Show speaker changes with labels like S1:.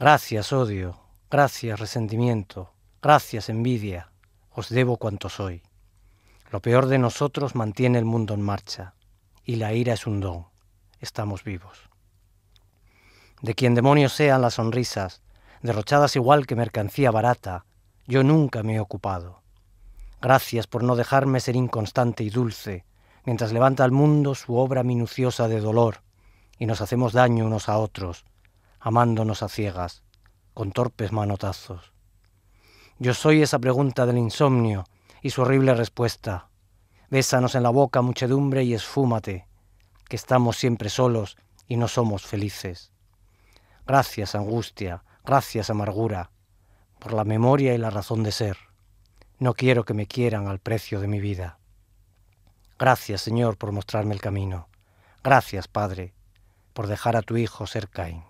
S1: Gracias, odio, gracias, resentimiento, gracias, envidia, os debo cuanto soy. Lo peor de nosotros mantiene el mundo en marcha, y la ira es un don, estamos vivos. De quien demonios sean las sonrisas, derrochadas igual que mercancía barata, yo nunca me he ocupado. Gracias por no dejarme ser inconstante y dulce, mientras levanta al mundo su obra minuciosa de dolor, y nos hacemos daño unos a otros, amándonos a ciegas, con torpes manotazos. Yo soy esa pregunta del insomnio y su horrible respuesta. Bésanos en la boca, muchedumbre, y esfúmate, que estamos siempre solos y no somos felices. Gracias, angustia, gracias, amargura, por la memoria y la razón de ser. No quiero que me quieran al precio de mi vida. Gracias, Señor, por mostrarme el camino. Gracias, Padre, por dejar a tu Hijo ser Caín.